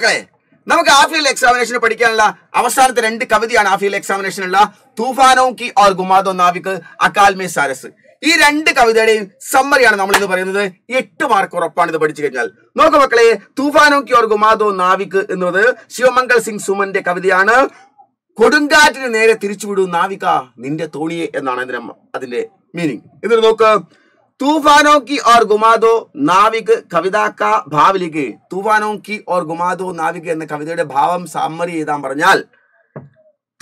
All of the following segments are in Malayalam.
മക്കളെ നമുക്ക് ആഫ്ലിയൽ എക്സാമിനേഷൻ പഠിക്കാനുള്ള അവസാനത്തെ രണ്ട് കവിതയാണ് ആഫ്ലിയൽ എക്സാമിനേഷനുള്ള തൂഫാനോ കി ഓർ ഗുമാദോ നാവിക് അക്കാൽമേ സാരസ് ഈ രണ്ട് കവിതയുടെയും സമ്മറിയാണ് നമ്മൾ ഇന്ന് പറയുന്നത് എട്ട് മാർക്ക് ഉറപ്പാണ് ഇത് പഠിച്ചു കഴിഞ്ഞാൽ നോക്കൂ മക്കളെ തൂഫാനോ കി ഓർ ഗുമാദോ നാവിക് എന്നത് ശിവമംഗൾ സിംഗ് സുമന്റെ കവിതയാണ് കൊടുങ്കാറ്റിന് നേരെ തിരിച്ചുവിടൂ നാവിക നിന്റെ തോണിയെ എന്നാണ് അതിന്റെ അതിന്റെ മീനിങ് ഇതൊരു നോക്ക് तूफानों की और घुमा दो നാവിക് കവിതാക്ക ഭാവിലേക്ക് തൂഫാനോം കി ഓർ ഗുമാദോ നാവിക് എന്ന കവിതയുടെ ഭാവം സമ്മറി ചെയ്താൻ പറഞ്ഞാൽ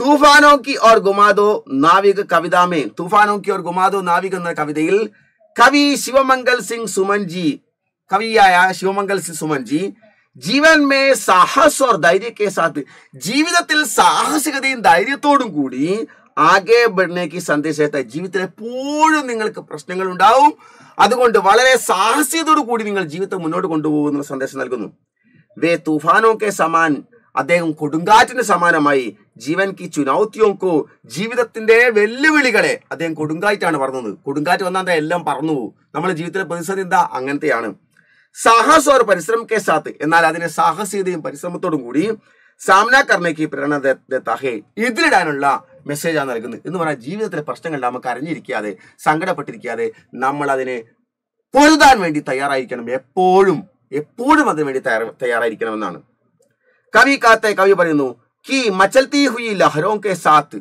തൂഫാനോ കി ഓർ ഗുമാദോ നാവിക് കവിതാമേ തൂഫാനോ കി ഓർ ഗുമാദോ നാവിക് എന്ന കവിതയിൽ കവി ശിവമംഗൽ സിംഗ് സുമൻജി കവിയായ ശിവമംഗൽ സിംഗ് സുമൻജി ജീവൻ മേ സാഹസ് ഓർ ധൈര്യക്കെ സാത്ത് ജീവിതത്തിൽ സാഹസികതയും ധൈര്യത്തോടും കൂടി ആകെ ബഡ്നേക്ക് സന്ദേശത്തെ ജീവിതത്തിൽ എപ്പോഴും നിങ്ങൾക്ക് പ്രശ്നങ്ങൾ ഉണ്ടാവും അതുകൊണ്ട് വളരെ സാഹസ്യത്തോടു കൂടി നിങ്ങൾ ജീവിതം മുന്നോട്ട് കൊണ്ടുപോകുന്ന സന്ദേശം നൽകുന്നു വേ തൂഫാനോക്കെ സമാൻ അദ്ദേഹം കൊടുങ്കാറ്റിന് സമാനമായി ജീവൻ കി ചുനൌത്യോക്കോ ജീവിതത്തിന്റെ വെല്ലുവിളികളെ അദ്ദേഹം കൊടുങ്കാറ്റാണ് പറഞ്ഞത് കൊടുങ്കാറ്റ് വന്നാൽ എല്ലാം പറഞ്ഞു പോകും നമ്മുടെ ജീവിതത്തിലെ പ്രതിസന്ധി എന്താ അങ്ങനത്തെയാണ് സാഹസോർ പരിശ്രമിക്കേ സാത്ത് എന്നാൽ അതിനെ സാഹസികതയും പരിശ്രമത്തോടും കൂടി സാമന കർമ്മ കി പ്രേരണ ദത്താഹേ എതിരിടാനുള്ള മെസ്സേജാണ് നൽകുന്നത് എന്ന് പറഞ്ഞാൽ ജീവിതത്തിലെ പ്രശ്നങ്ങൾ നമുക്ക് അറിഞ്ഞിരിക്കാതെ സങ്കടപ്പെട്ടിരിക്കാതെ നമ്മൾ അതിനെ പൊരുതാൻ വേണ്ടി തയ്യാറായിരിക്കണം എപ്പോഴും എപ്പോഴും അതിനു വേണ്ടി തയ്യാറായിരിക്കണം തയ്യാറായിരിക്കണമെന്നാണ് കവി കാത്തെ കവി പറയുന്നു കി മച്ചൽത്തി ഹുയി ലഹരോ കെ സാത്ത്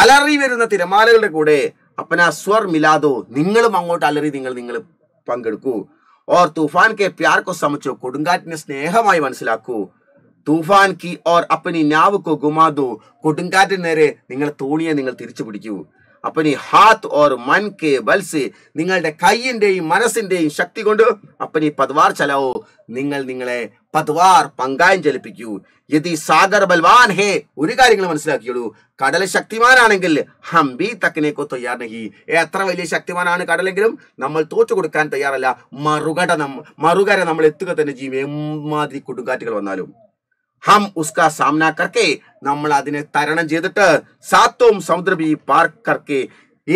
അലറി വരുന്ന തിരമാലകളുടെ കൂടെ അപ്പന സ്വർ മിലാദോ നിങ്ങളും അങ്ങോട്ട് അലറി നിങ്ങൾ നിങ്ങൾ പങ്കെടുക്കൂ ഓർ തുഫാൻ കെ പ്യാർക്കോ സമച്ചോ കൊടുങ്കാറ്റിനെ സ്നേഹമായി മനസ്സിലാക്കൂ തൂഫാൻ കി ഓർ അപ്പനി നാവ് കോ ഗുമാദു കൊടുങ്കാറ്റിന് നേരെ നിങ്ങൾ തോണിയെ നിങ്ങൾ തിരിച്ചു പിടിക്കൂ അപ്പനി ഹാത്ത് ഓർ മൻ കെ ബൽസ് നിങ്ങളുടെ കൈയിൻ്റെയും മനസ്സിൻ്റെയും ശക്തി കൊണ്ട് അപ്പനി പദ്വാർ ചലാവോ നിങ്ങൾ നിങ്ങളെ പദ്വാർ പങ്കായം ചലിപ്പിക്കൂ യതി സാഗർ ബൽവാൻ ഹേ ഒരു കാര്യങ്ങൾ മനസ്സിലാക്കിയുള്ളൂ കടൽ ശക്തിമാനാണെങ്കിൽ ഹംബി തക്കിനേക്കോ തയ്യാറനഹി എത്ര വലിയ ശക്തിമാനാണ് കടലെങ്കിലും നമ്മൾ തോച്ചു കൊടുക്കാൻ തയ്യാറല്ല മറുകട മറുകര നമ്മൾ എത്തുക തന്നെ ജീവി എമ്മാതിരി കൊടുങ്കാറ്റുകൾ വന്നാലും ഹം ഉസ്കാ സാമന കർക്കേ നമ്മൾ അതിനെ തരണം ചെയ്തിട്ട് സാത്വം സമുദ്രബി പാർക്ക് കർക്കേ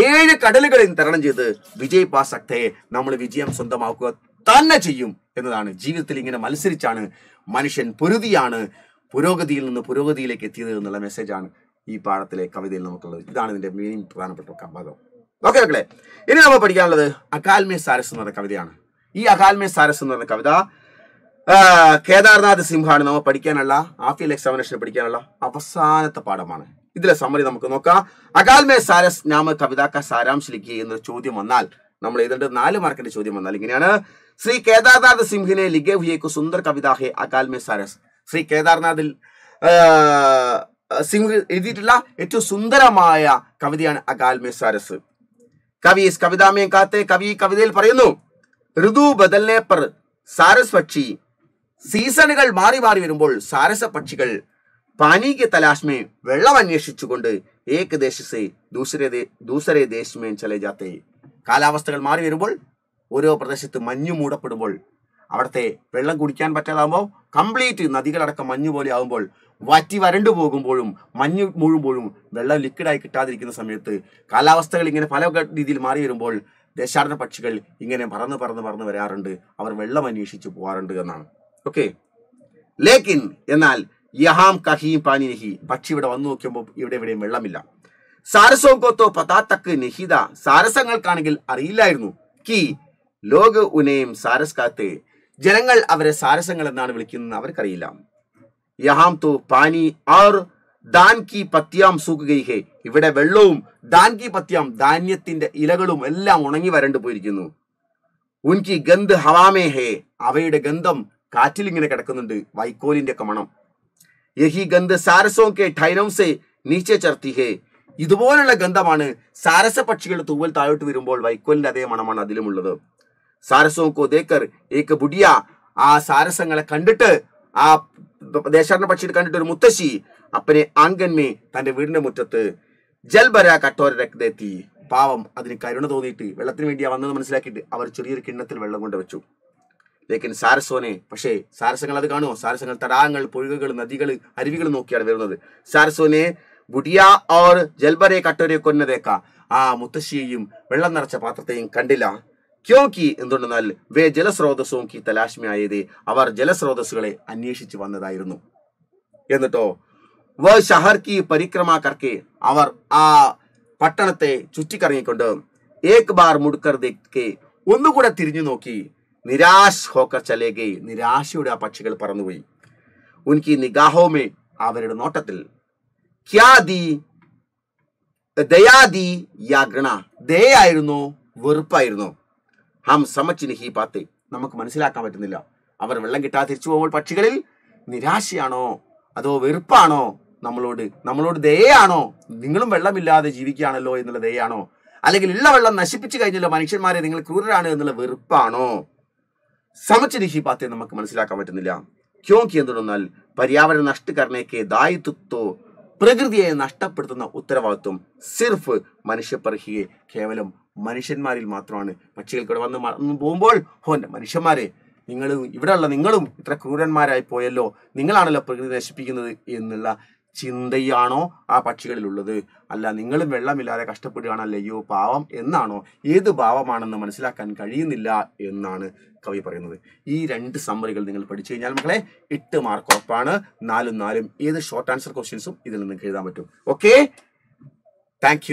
ഏഴ് കടലുകളിൽ തരണം ചെയ്ത് വിജയ് പാസക്തെ നമ്മൾ വിജയം സ്വന്തമാക്കുക തന്നെ ചെയ്യും എന്നതാണ് ജീവിതത്തിൽ ഇങ്ങനെ മത്സരിച്ചാണ് മനുഷ്യൻ പൊരുതിയാണ് പുരോഗതിയിൽ നിന്ന് പുരോഗതിയിലേക്ക് എത്തിയത് എന്നുള്ള മെസ്സേജാണ് ഈ പാഠത്തിലെ കവിതയിൽ നമുക്കുള്ളത് ഇതാണ് ഇതിന്റെ മെയിൻ പ്രധാനപ്പെട്ട ഭാഗം ഓക്കെ ഓക്കെ ഇനി നമ്മൾ പഠിക്കാനുള്ളത് അകാൽമേ സാരസ് എന്ന് പറഞ്ഞ കവിതയാണ് ഈ അകാൽമേ സാരസ് എന്ന് പറഞ്ഞ കവിത കേദാർനാഥ് സിംഹാണ് നമ്മൾ പഠിക്കാനുള്ള ആഫിയൽ എക്സാമിനേഷൻ പഠിക്കാനുള്ള അവസാനത്തെ പാഠമാണ് ഇതിലെ സമ്മറി നമുക്ക് നോക്കാം അകാൽമേ സാരസ് നാമ കവിതാക്ക സാരാംശ് ലിഖി എന്ന ചോദ്യം വന്നാൽ നമ്മൾ ഏതാണ്ട് നാല് മാർക്കിന്റെ ചോദ്യം വന്നാൽ ഇങ്ങനെയാണ് ശ്രീ കേദാർനാഥ് സിംഹിനെ ലിഗെ ഹുയേക്കു സുന്ദർ കവിതാഹെ അകാൽമേ സാരസ് ശ്രീ കേദാർനാഥിൽ സിംഹ എഴുതിയിട്ടുള്ള ഏറ്റവും സുന്ദരമായ കവിതയാണ് അകാൽമേ സാരസ് കവി കവിതാമേ കാത്തെ കവി കവിതയിൽ പറയുന്നു ഋതു ബദലിനെ പർ സാരസ് പക്ഷി സീസണുകൾ മാറി മാറി വരുമ്പോൾ സാരസ പക്ഷികൾ പാനീക തലാഷ്മേ വെള്ളം അന്വേഷിച്ചുകൊണ്ട് ഏക് ദേശസെ ദൂസരെ ദൂസരേ ദേശമേ ചില ജാത്തെ കാലാവസ്ഥകൾ മാറി വരുമ്പോൾ ഓരോ പ്രദേശത്ത് മഞ്ഞു മൂടപ്പെടുമ്പോൾ അവിടുത്തെ വെള്ളം കുടിക്കാൻ പറ്റാതാകുമ്പോൾ കംപ്ലീറ്റ് നദികളടക്കം മഞ്ഞു പോലെ ആകുമ്പോൾ വറ്റി വരണ്ടു പോകുമ്പോഴും മഞ്ഞ് മൂഴുമ്പോഴും വെള്ളം ലിക്വിഡായി കിട്ടാതിരിക്കുന്ന സമയത്ത് കാലാവസ്ഥകൾ ഇങ്ങനെ പല രീതിയിൽ മാറി വരുമ്പോൾ ദേശാടന പക്ഷികൾ ഇങ്ങനെ പറന്ന് പറന്ന് പറന്ന് വരാറുണ്ട് അവർ വെള്ളം അന്വേഷിച്ച് പോകാറുണ്ട് എന്നാണ് ഓക്കെ ലേക്കിൻ എന്നാൽ യഹാം കഹീം പാനി നഹി പക്ഷി ഇവിടെ വന്നു നോക്കുമ്പോൾ ഇവിടെ ഇവിടെയും വെള്ളമില്ല സാരസവും കോത്തോ പതാത്തക്ക് നഹിത സാരസങ്ങൾക്കാണെങ്കിൽ അറിയില്ലായിരുന്നു കി ലോക ഉനയും കാത്ത് ജനങ്ങൾ അവരെ സാരസങ്ങൾ എന്നാണ് വിളിക്കുന്നത് അവർക്കറിയില്ല യഹാം തോ പാനി ആർ ദാൻ കി പത്യാം സൂക്കുകൈ ഇവിടെ വെള്ളവും ദാൻ കി പത്യാം ധാന്യത്തിന്റെ ഇലകളും എല്ലാം ഉണങ്ങി വരണ്ടു പോയിരിക്കുന്നു ഉൻകി ഗന്ധ് ഹവാമേഹേ അവയുടെ ഗന്ധം കാറ്റിൽ ഇങ്ങനെ കിടക്കുന്നുണ്ട് വൈക്കോലിന്റെ ഒക്കെ മണം യഹി ഗന്ധ സാരസോ കെ ഠൈനംസെ നീച്ചെ ചർത്തി ഹേ ഇതുപോലുള്ള ഗന്ധമാണ് സാരസ പക്ഷികളുടെ തൂവൽ താഴോട്ട് വരുമ്പോൾ വൈക്കോലിന്റെ അതേ മണമാണ് അതിലുമുള്ളത് കോ ദേക്കർ ഏക്ക് ബുഡിയ ആ സാരസങ്ങളെ കണ്ടിട്ട് ആ ദേശാടന പക്ഷിയെ കണ്ടിട്ട് ഒരു മുത്തശ്ശി അപ്പനെ ആങ്കന്മേ തന്റെ വീടിന്റെ മുറ്റത്ത് ജൽബര കട്ടോര രക്തത്തി പാവം അതിന് കരുണ തോന്നിയിട്ട് വെള്ളത്തിന് വേണ്ടിയാ വന്നത് മനസ്സിലാക്കിയിട്ട് അവർ ചെറിയൊരു കിണ്ണത്തിൽ വെള്ളം കൊണ്ട് വെച്ചു ലേക്കൻ സാരസോനെ പക്ഷേ സാരസങ്ങൾ അത് കാണുമോ സാരസങ്ങൾ തടാകങ്ങൾ പുഴുകൾ നദികൾ അരുവികൾ നോക്കിയാണ് വരുന്നത് സാരസോനെ ബുഡിയ ഓർ ജൽബരെ കട്ടോരെ കൊന്നതേക്ക ആ മുത്തശ്ശിയെയും വെള്ളം നിറച്ച പാത്രത്തെയും കണ്ടില്ല ക്യോക്കി എന്തുകൊണ്ടെന്നാൽ വേ ജലസ്രോതസ്സും കി തലാശ്മിയായത് അവർ ജലസ്രോതസ്സുകളെ അന്വേഷിച്ചു വന്നതായിരുന്നു എന്നിട്ടോ വ ഷഹർ കി പരിക്രമ കർക്കെ അവർ ആ പട്ടണത്തെ ചുറ്റിക്കറങ്ങിക്കൊണ്ട് ഏക് ബാർ മുടുക്കർ ദേ ഒന്നുകൂടെ തിരിഞ്ഞു നോക്കി നിരാശ होकर चले നിരാശയുടെ ആ പക്ഷികൾ പറന്നുപോയി ഉൻകി നിഗാഹോമേ അവരുടെ നോട്ടത്തിൽ ദയാദി യാ ഗണ ദയായിരുന്നോ വെറുപ്പായിരുന്നോ ഹം സമച്ചിന് ഹി പാത്തെ നമുക്ക് മനസ്സിലാക്കാൻ പറ്റുന്നില്ല അവർ വെള്ളം കിട്ടാതെ തിരിച്ചു പോകുമ്പോൾ പക്ഷികളിൽ നിരാശയാണോ അതോ വെറുപ്പാണോ നമ്മളോട് നമ്മളോട് ദയാണോ നിങ്ങളും വെള്ളമില്ലാതെ ജീവിക്കുകയാണല്ലോ എന്നുള്ള ദയാണോ അല്ലെങ്കിൽ ഉള്ള വെള്ളം നശിപ്പിച്ചു കഴിഞ്ഞല്ലോ മനുഷ്യന്മാരെ നിങ്ങൾ ക്രൂരരാണ് എന്നുള്ള വെറുപ്പാണോ समझ नहीं നമുക്ക് മനസ്സിലാക്കാൻ പറ്റുന്നില്ല ക്യോങ്കി എന്തുകൊണ്ടെന്നാൽ പര്യാവരണ നഷ്ടക്കാരനേക്ക് ദായിത്വത്തോ പ്രകൃതിയെ നഷ്ടപ്പെടുത്തുന്ന ഉത്തരവാദിത്വം സിർഫ് മനുഷ്യപ്പർഹിയെ കേവലം മനുഷ്യന്മാരിൽ മാത്രമാണ് പക്ഷികൾക്കിവിടെ വന്ന് വന്നു പോകുമ്പോൾ ഹോൻ്റെ മനുഷ്യന്മാരെ നിങ്ങൾ ഇവിടെയുള്ള നിങ്ങളും ഇത്ര ക്രൂരന്മാരായി പോയല്ലോ നിങ്ങളാണല്ലോ പ്രകൃതി നശിപ്പിക്കുന്നത് എന്നുള്ള ചിന്തയാണോ ആ പക്ഷികളിലുള്ളത് അല്ല നിങ്ങളും വെള്ളമില്ലാതെ കഷ്ടപ്പെടുകയാണല്ലോ അയ്യോ പാവം എന്നാണോ ഏത് ഭാവമാണെന്ന് മനസ്സിലാക്കാൻ കഴിയുന്നില്ല എന്നാണ് കവി പറയുന്നത് ഈ രണ്ട് സമ്മറികൾ നിങ്ങൾ പഠിച്ചു കഴിഞ്ഞാൽ മക്കളെ എട്ട് മാർക്ക് ഉറപ്പാണ് നാലും നാലും ഏത് ഷോർട്ട് ആൻസർ ക്വസ്റ്റ്യൻസും ഇതിൽ നിങ്ങൾക്ക് എഴുതാൻ പറ്റും ഓക്കെ താങ്ക്